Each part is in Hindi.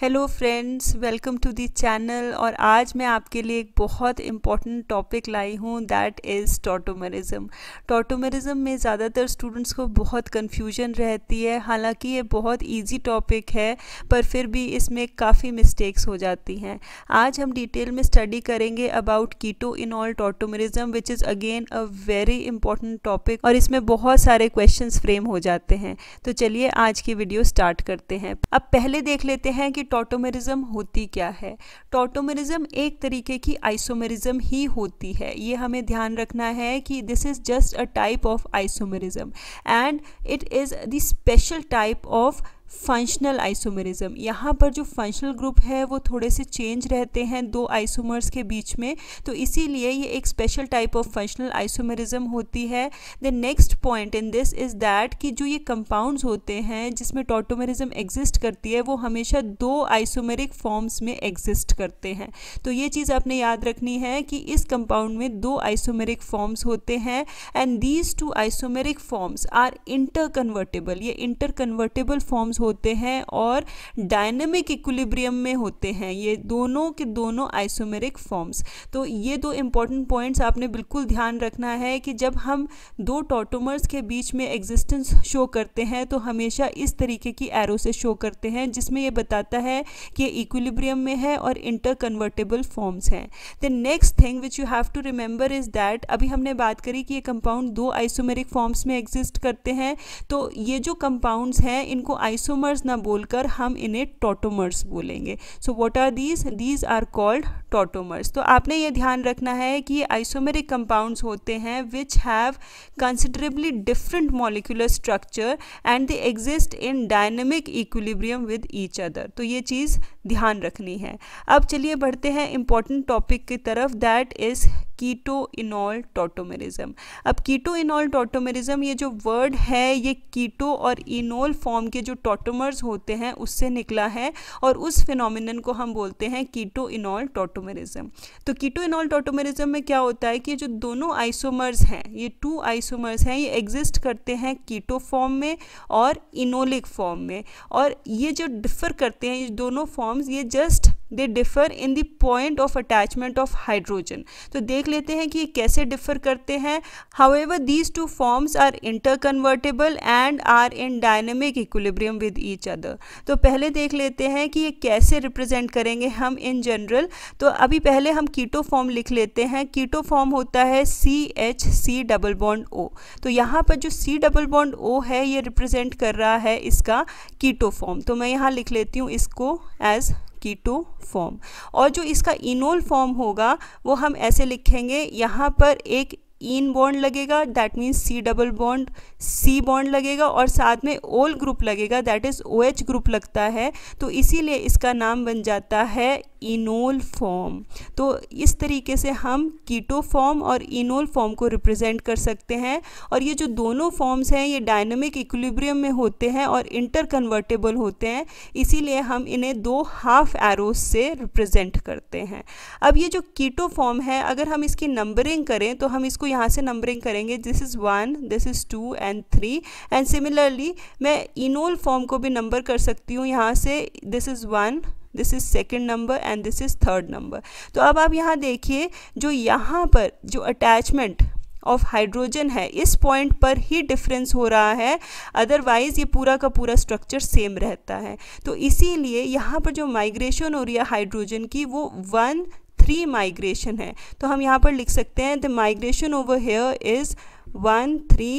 hello friends welcome to the channel और आज मैं आपके लिए एक बहुत इम्पॉर्टेंट टॉपिक लाई हूँ दैट इज़ टोटोमरिज्म टोटोमरिज्म में ज़्यादातर स्टूडेंट्स को बहुत कंफ्यूजन रहती है हालांकि ये बहुत इजी टॉपिक है पर फिर भी इसमें काफ़ी मिस्टेक्स हो जाती हैं आज हम डिटेल में स्टडी करेंगे about keto enol tautomerism which is again a very important topic और इसमें बहुत सारे क्वेश्चन फ्रेम हो जाते हैं तो चलिए आज की वीडियो स्टार्ट करते हैं अब पहले देख लेते हैं कि टोटोमेरिज्म होती क्या है टोटोमेरिज्म एक तरीके की आइसोमेरिज्म ही होती है ये हमें ध्यान रखना है कि this is just a type of isomerism and it is the special type of functional isomerism यहाँ पर जो फंक्शनल ग्रुप है वो थोड़े से चेंज रहते हैं दो आइसोमर्स के बीच में तो इसीलिए ये एक special type of functional isomerism होती है the next point in this is that कि जो ये कंपाउंड्स होते हैं जिसमें टोटोमेरिज्म एग्जिस्ट करती है वो हमेशा दो आइसोमेरिक फॉर्म्स में एग्जिस्ट करते हैं तो ये चीज़ आपने याद रखनी है कि इस कंपाउंड में दो आइसोमेरिक फॉर्म्स होते हैं and these two isomeric forms are interconvertible ये इंटरकन्वर्टेबल फॉर्म्स होते हैं और डायनेमिक इक्विलिब्रियम में होते हैं ये दोनों के दोनों आइसोमेरिक फॉर्म्स तो ये दो इंपॉर्टेंट पॉइंट्स आपने बिल्कुल ध्यान रखना है कि जब हम दो टोटोमर्स के बीच में एग्जिस्टेंस शो करते हैं तो हमेशा इस तरीके की एरो से शो करते हैं जिसमें ये बताता है कि इक्विलिब्रियम में है और इंटर कन्वर्टेबल फॉर्म्स हैं the next thing which you have to remember is that अभी हमने बात करी कि ये कंपाउंड दो आइसोमेरिक फॉर्म्स में एग्जिस्ट करते हैं तो ये जो कंपाउंड्स हैं इनको आइसो टैक्सोमर्स ना बोलकर हम इन्हें टोटोमर्स बोलेंगे so what are these these are called tautomers तो आपने ये ध्यान रखना है कि ये आइसोमेरिक कंपाउंड्स होते हैं which have considerably different molecular structure and they exist in dynamic equilibrium with each other तो ये चीज़ ध्यान रखनी है अब चलिए बढ़ते हैं इंपॉर्टेंट टॉपिक की तरफ that is keto enol tautomerism अब कीटो इनॉल टोटोमेरिज्म ये जो वर्ड है ये कीटो और इनोल फॉर्म के जो टोटोमर्स होते हैं उससे निकला है और उस फिनोमिनन को हम बोलते हैं कीटो इनॉल टोटो ऑटोमेरिज्म तो कीटो इनॉल ऑटोमेरिज्म में क्या होता है कि जो दोनों आइसोमर्स हैं ये टू आइसोमर्स हैं ये एग्जिस्ट करते हैं कीटो फॉर्म में और इनोलिक फॉर्म में और ये जो डिफर करते हैं ये दोनों फॉर्म्स ये just they differ in the point of attachment of hydrogen तो देख लेते हैं कि ये कैसे डिफ़र करते हैं however these two forms are interconvertible and are in dynamic equilibrium with each other तो पहले देख लेते हैं कि ये कैसे रिप्रेजेंट करेंगे हम इन जनरल तो अभी पहले हम कीटो फॉर्म लिख लेते हैं कीटो फॉर्म होता है C H C double bond O तो यहाँ पर जो सी डबल बॉन्ड ओ है ये रिप्रेजेंट कर रहा है इसका कीटो फॉर्म तो मैं यहाँ लिख लेती हूँ इसको एज कीटो फॉर्म और जो इसका इनोल फॉर्म होगा वो हम ऐसे लिखेंगे यहाँ पर एक इन बॉन्ड लगेगा that means C double bond C bond लगेगा और साथ में ओल ग्रुप लगेगा that is O H group लगता है तो इसीलिए इसका नाम बन जाता है इनोल फॉर्म तो इस तरीके से हम कीटो फॉर्म और इनोल फॉर्म को रिप्रेजेंट कर सकते हैं और ये जो दोनों फॉर्म्स हैं ये डायनमिक इक्विलिब्रियम में होते हैं और इंटर कन्वर्टेबल होते हैं इसीलिए हम इन्हें दो हाफ एरोस से रिप्रेजेंट करते हैं अब ये जो कीटो फॉर्म है अगर हम इसकी नंबरिंग करें तो हम इसको यहाँ से नंबरिंग करेंगे this is one this is two and three and similarly मैं इनोल फॉर्म को भी नंबर कर सकती हूँ यहाँ से this is one this is second number and this is third number तो अब आप यहाँ देखिए जो यहाँ पर जो अटैचमेंट ऑफ हाइड्रोजन है इस पॉइंट पर ही डिफरेंस हो रहा है अदरवाइज़ ये पूरा का पूरा स्ट्रक्चर सेम रहता है तो इसीलिए यहाँ पर जो माइग्रेशन हो रही है हाइड्रोजन की वो वन थ्री माइग्रेशन है तो हम यहाँ पर लिख सकते हैं the migration over here is one three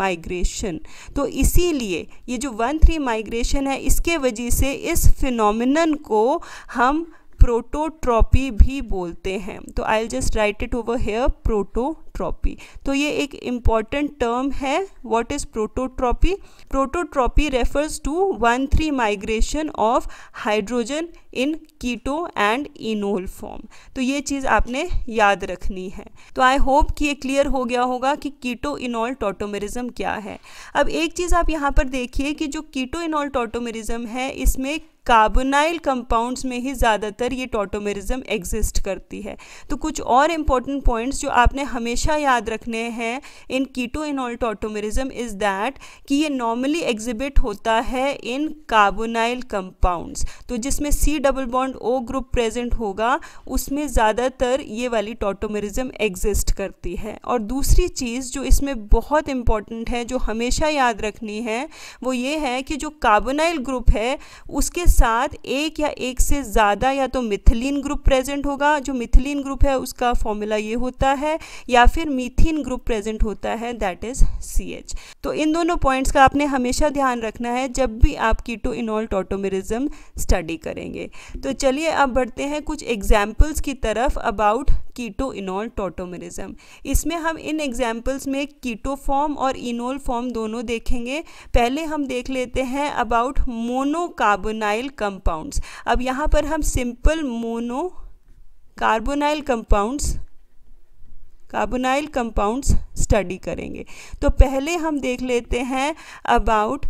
migration तो इसीलिए ये जो वन थ्री माइग्रेशन है इसके वजह से इस फिनोमिनन को हम प्रोटोट्रॉपी भी बोलते हैं तो I just write it over here proto prototropy तो ये एक इम्पॉर्टेंट टर्म है what is prototropy prototropy refers to one three migration of hydrogen in keto and enol form तो ये चीज़ आपने याद रखनी है तो आई होप कि ये क्लियर हो गया होगा कि कीटो इनोल टोटोमेरिज्म क्या है अब एक चीज़ आप यहाँ पर देखिए कि जो कीटो इनोल टोटोमेरिज्म है इसमें कार्बोनाइल कंपाउंड्स में ही ज़्यादातर ये टोटोमेरिज्म एग्जिस्ट करती है तो कुछ और इम्पोर्टेंट पॉइंट्स जो आपने हमेशा हमेशा याद रखने हैं इन कीटो इनोल्ट ऑटोमेरिज्म इज़ दैट कि ये नॉर्मली एग्जिबिट होता है इन कार्बोनाइल कंपाउंड्स तो जिसमें C double bond O group present होगा उसमें ज़्यादातर ये वाली टॉटोमेरिज्म एग्जिस्ट करती है और दूसरी चीज़ जो इसमें बहुत इंपॉर्टेंट है जो हमेशा याद रखनी है वो ये है कि जो कार्बोनाइल ग्रुप है उसके साथ एक या एक से ज़्यादा या तो मिथिलीन ग्रुप प्रेजेंट होगा जो मिथिलीन ग्रुप है उसका फॉर्मूला ये होता है या फिर फिर मीथिन ग्रुप प्रेजेंट होता है दैट इज सी तो इन दोनों पॉइंट्स का आपने हमेशा ध्यान रखना है जब भी आप कीटो इनोल टोटोमेरिज्म स्टडी करेंगे तो चलिए अब बढ़ते हैं कुछ एग्जाम्पल्स की तरफ अबाउट कीटो इनोल टोटोमेरिज्म इसमें हम इन एग्जाम्पल्स में कीटो फॉर्म और इनोल फॉर्म दोनों देखेंगे पहले हम देख लेते हैं अबाउट मोनोकार्बोनाइल कंपाउंड्स अब यहाँ पर हम simple monocarbonyl compounds carbonyl compounds study करेंगे तो पहले हम देख लेते हैं अबाउट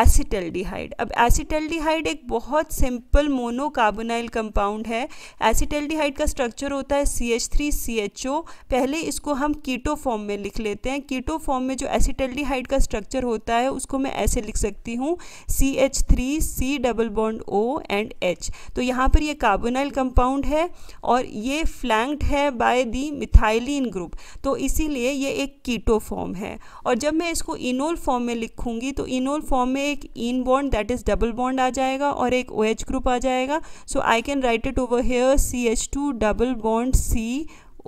एसिटल्डिहाइड अब एसिटल्डिहाइड एक बहुत सिंपल मोनोकार्बोनाइल कंपाउंड है एसिटल्डिहाइड का स्ट्रक्चर होता है C H three C H O पहले इसको हम कीटो फॉर्म में लिख लेते हैं कीटो फॉर्म में जो एसिटल्डिहाइड का स्ट्रक्चर होता है उसको मैं ऐसे लिख सकती हूँ C H three C double bond O and H तो यहाँ पर यह कार्बोनाइल कंपाउंड है और ये फ्लैंक्ड है बाय दी मिथाइलिन ग्रुप तो इसीलिए ये एक कीटो फॉर्म है और जब मैं इसको इनोल फॉर्म में लिखूँगी तो इनोल फॉर्म में में एक ene bond that is double bond आ जाएगा और एक ओ एच ग्रुप आ जाएगा so I can write it over here C H two double bond C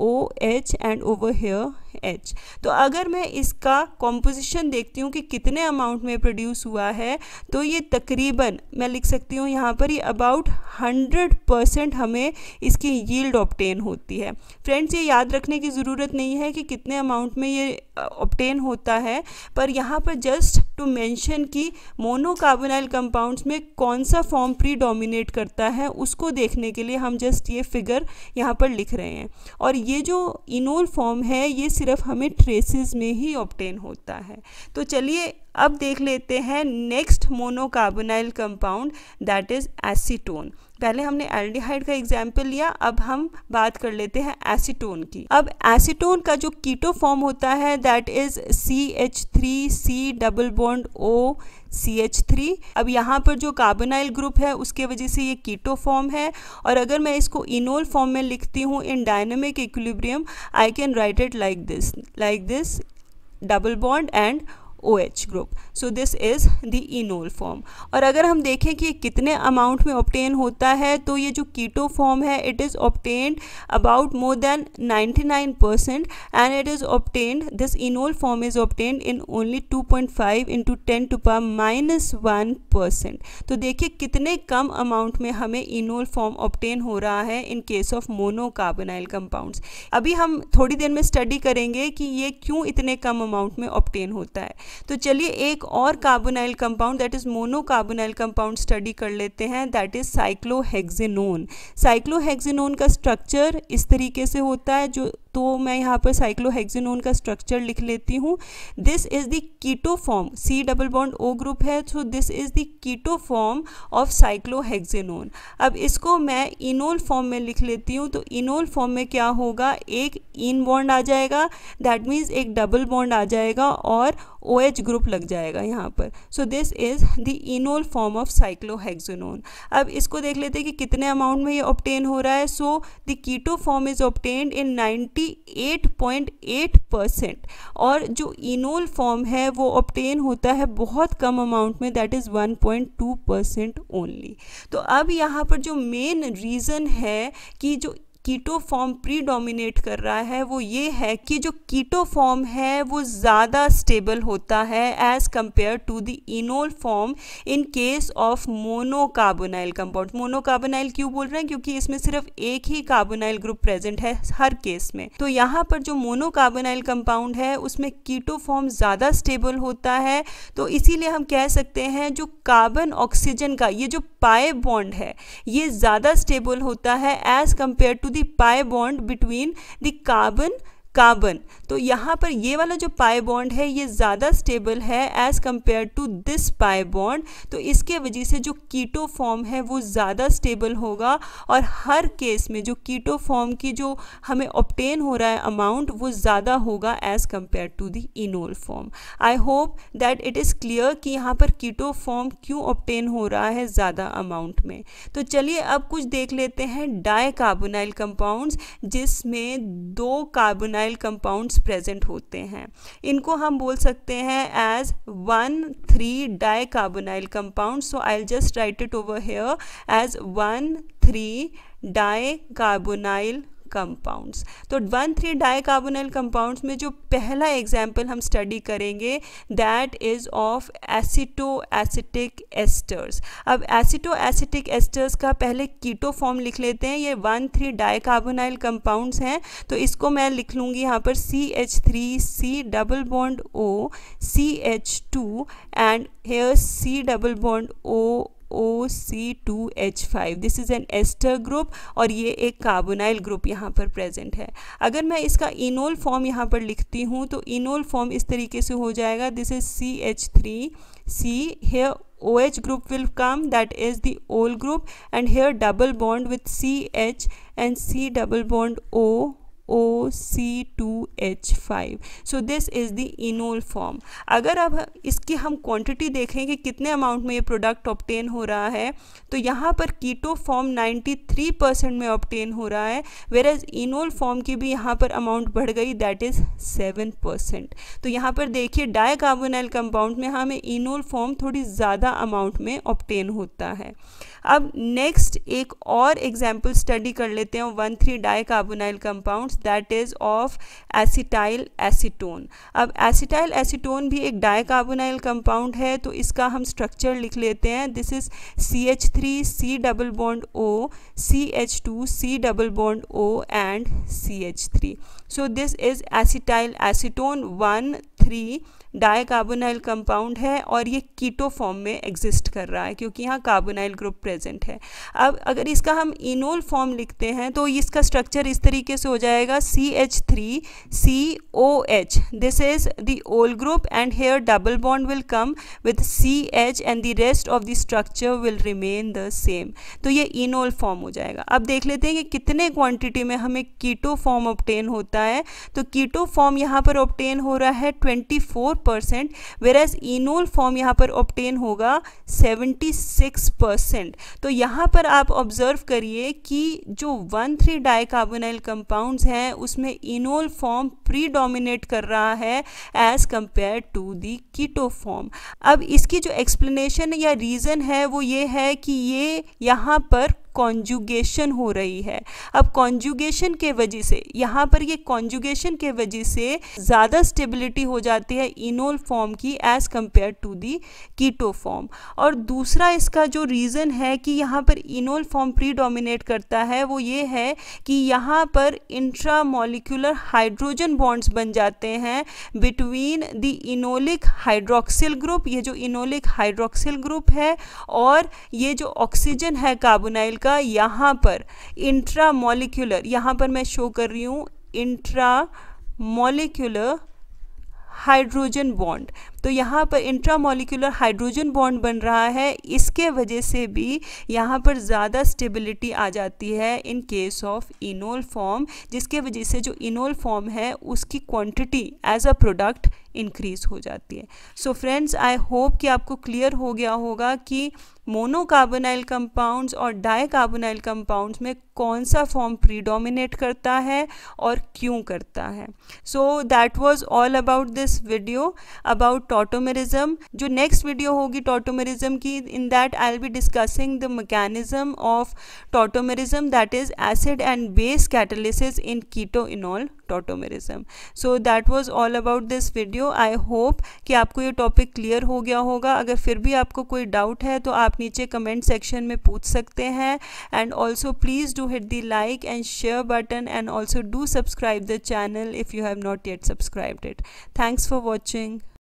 O H and over here H तो अगर मैं इसका कॉम्पोजिशन देखती हूँ कि कितने अमाउंट में प्रोड्यूस हुआ है तो ये तकरीबन मैं लिख सकती हूँ यहाँ पर ये अबाउट हंड्रेड परसेंट हमें इसकी यील्ड ऑप्टेन होती है फ्रेंड्स ये याद रखने की ज़रूरत नहीं है कि कितने अमाउंट में ये ऑप्टेन होता है पर यहाँ पर जस्ट टू मैंशन कि मोनोकार्बोनाइल कंपाउंड्स में कौन सा फॉर्म प्रीडोमिनेट करता है उसको देखने के लिए हम जस्ट ये फिगर यहाँ पर लिख रहे हैं और ये जो इनोल फॉर्म है ये सिर्फ हमें ट्रेसेस में ही ऑप्टेन होता है तो चलिए अब देख लेते हैं next monocarbonyl compound that is acetone पहले हमने एल्डिहाइड का एग्जाम्पल लिया अब हम बात कर लेते हैं एसीटोन की अब एसीटोन का जो कीटो फॉर्म होता है that is C H three C double bond O C H three अब यहाँ पर जो कार्बोनाइल ग्रुप है उसके वजह से ये कीटो फॉर्म है और अगर मैं इसको इनोल फॉर्म में लिखती हूँ in dynamic equilibrium I can write it like this like this double bond and OH group so this is the enol form और अगर हम देखें कि कितने अमाउंट में ऑप्टेन होता है तो ये जो कीटो फॉर्म है it is obtained about more than 99 percent and it is obtained this enol form is obtained in only 2.5 point five into ten to power minus one percent तो देखिए कितने कम अमाउंट में हमें इनोल फॉर्म ऑप्टेन हो रहा है in case of monocarbonyl compounds अभी हम थोड़ी देर में स्टडी करेंगे कि ये क्यों इतने कम अमाउंट में ऑप्टेन होता है तो चलिए एक और carbonyl compound that is monocarbonyl compound study कर लेते हैं दैट इज़ साइक्लोहेक्जिनोन साइक्लोहेक्जिनोन का स्ट्रक्चर इस तरीके से होता है जो तो मैं यहाँ पर साइक्लोहेक्जिनोन का स्ट्रक्चर लिख लेती हूँ this is the keto form C double bond O group है so this is the keto form of cyclohexanone अब इसको मैं इनोल फॉर्म में लिख लेती हूँ तो इनोल फॉर्म में क्या होगा एक इन बॉन्ड आ जाएगा दैट मीन्स एक डबल बॉन्ड आ जाएगा और ओ एच ग्रुप लग जाएगा यहाँ पर so this is the enol form of cyclohexanone अब इसको देख लेते हैं कि कितने अमाउंट में ये ऑप्टेन हो रहा है so the keto form is obtain in ninety 8.8 percent और जो इनोल फॉर्म है वो ऑप्टेन होता है बहुत कम अमाउंट में दैट इज़ 1.2 परसेंट ओनली तो अब यहाँ पर जो मेन रीज़न है कि जो कीटो फॉर्म प्रीडोमिनेट कर रहा है वो ये है कि जो कीटो फॉर्म है वो ज़्यादा स्टेबल होता है as compare to the enol form in case of monocarbonyl compound monocarbonyl क्यों बोल रहे हैं क्योंकि इसमें सिर्फ एक ही कार्बोनाइल ग्रुप प्रेजेंट है हर केस में तो यहाँ पर जो मोनोकार्बोनाइल कंपाउंड है उसमें कीटो फॉर्म ज़्यादा स्टेबल होता है तो इसीलिए हम कह सकते हैं जो कार्बन ऑक्सीजन का ये जो पाए बॉन्ड है ये ज़्यादा स्टेबल होता है as compare to the pi bond between the carbon carbon तो यहाँ पर ये वाला जो पाए बॉन्ड है ये ज़्यादा स्टेबल है as compare to this pi bond तो इसके वजह से जो कीटो फॉर्म है वो ज़्यादा स्टेबल होगा और हर केस में जो कीटो फॉर्म की जो हमें ऑप्टेन हो रहा है अमाउंट वो ज़्यादा होगा as compare to the enol form I hope that it is clear कि यहाँ पर कीटो फॉर्म क्यों ऑप्टेन हो रहा है ज़्यादा अमाउंट में तो चलिए अब कुछ देख लेते हैं डाई कार्बोनाइल कंपाउंड जिसमें दो कार्बोनाइल फिनाइल कंपाउंड्स प्रेजेंट होते हैं इनको हम बोल सकते हैं as one three dicarbonyl compound so I just write it over here as one three dicarbonyl compounds तो वन थ्री डाइकार्बोनल कंपाउंड्स में जो पहला एग्जाम्पल हम स्टडी करेंगे that is of acetoacetic esters अब एसिटो एसिटिक एस्टर्स का पहले कीटो फॉर्म लिख लेते हैं ये वन थ्री कार्बोनाइल कंपाउंड्स हैं तो इसको मैं लिख लूँगी यहाँ पर C H three C double bond O C H two and here C double bond O O C two H five this is an ester group और ये एक कार्बोनाइल ग्रुप यहाँ पर प्रेजेंट है अगर मैं इसका इनोल फॉर्म यहाँ पर लिखती हूँ तो इनोल फॉर्म इस तरीके से हो जाएगा this is C H three C here group will come that is the ol group and here double bond with C H and C double bond O O C two H five so this is the enol form अगर अब इसकी हम क्वांटिटी देखें कि कितने अमाउंट में ये प्रोडक्ट ऑप्टेन हो रहा है तो यहाँ पर कीटो फॉर्म 93 परसेंट में ऑप्टेन हो रहा है वेर एज इनोल फॉर्म की भी यहाँ पर अमाउंट बढ़ गई दैट इज़ सेवन परसेंट तो यहाँ पर देखिए डाई कार्बोनाइल कंपाउंड में हमें इनोल फॉर्म थोड़ी ज़्यादा अमाउंट में ऑप्टेन होता है अब नेक्स्ट एक और एग्जाम्पल स्टडी कर लेते हैं one three dicarbonyl compound compounds that is of acetyl acetone अब एसिटाइल एसिटोन भी एक डायकार्बोनाइल कंपाउंड है तो इसका हम स्ट्रक्चर लिख लेते हैं this is C H three C double bond O C H two C double bond O and C H three so this is acetyl acetone one three dicarbonyl compound है और ये कीटो फॉर्म में एग्जिस्ट कर रहा है क्योंकि यहाँ कार्बोनाइल ग्रुप प्रेजेंट है अब अगर इसका हम इनोल फॉर्म लिखते हैं तो इसका स्ट्रक्चर इस तरीके से हो जाएगा C H three C O H this is the ol group and here double bond will come with C H and the rest of the structure will remain the same तो ये इनोल फॉर्म हो जाएगा अब देख लेते हैं कि कितने क्वांटिटी में हमें कीटो फॉर्म ऑप्टेन होता है तो कीटो फॉर्म यहाँ पर ऑप्टेन हो रहा है twenty 24 percent whereas enol form यहाँ पर ऑप्टेन होगा 76 परसेंट तो यहाँ पर आप ऑब्जर्व करिए कि जो वन थ्री डाइकार्बोनाइल कंपाउंड्स हैं उसमें इनोल फॉर्म प्रीडोमिनेट कर रहा है as compare to the keto form अब इसकी जो एक्सप्लेनेशन या रीज़न है वो ये है कि ये यहाँ पर कॉन्जुगेशन हो रही है अब कॉन्जुगेशन के वजह से यहाँ पर ये कॉन्जुगेशन के वजह से ज़्यादा स्टेबिलिटी हो जाती है इनोल फॉर्म की as compare to the keto form और दूसरा इसका जो रीज़न है कि यहाँ पर इनोल फॉर्म प्री करता है वो ये है कि यहाँ पर इंट्रामोलिकुलर हाइड्रोजन बॉन्ड्स बन जाते हैं between the enolic hydroxyl group ये जो इनोलिक हाइड्रोक्सिल ग्रुप है और ये जो ऑक्सीजन है कार्बोनाइल आपका यहाँ पर इंट्रा मॉलिक्यूलर यहाँ पर मैं शो कर रही हूँ इंट्रा मॉलिक्यूलर हाइड्रोजन बॉन्ड तो यहाँ पर इंट्रामोलिकुलर हाइड्रोजन बॉन्ड बन रहा है इसके वजह से भी यहाँ पर ज़्यादा स्टेबिलिटी आ जाती है in case of enol form जिसके वजह से जो इनोल फॉर्म है उसकी quantity as a product increase हो जाती है सो फ्रेंड्स आई होप कि आपको क्लियर हो गया होगा कि मोनोकार्बोनाइल कंपाउंड्स और डाइकार्बोनाइल कंपाउंड्स में कौन सा फॉर्म प्रीडोमिनेट करता है और क्यों करता है so that was all about this video about tautomerism जो नेक्स्ट वीडियो होगी टोटोमेरिज्म की in that I will be discussing the mechanism of tautomerism that is acid and base in keto enol tautomerism so that was all about this video I hope कि आपको ये टॉपिक क्लियर हो गया होगा अगर फिर भी आपको कोई डाउट है तो आप नीचे कमेंट सेक्शन में पूछ सकते हैं and also please do hit the like and share button and also do subscribe the channel if you have not yet subscribed it thanks for watching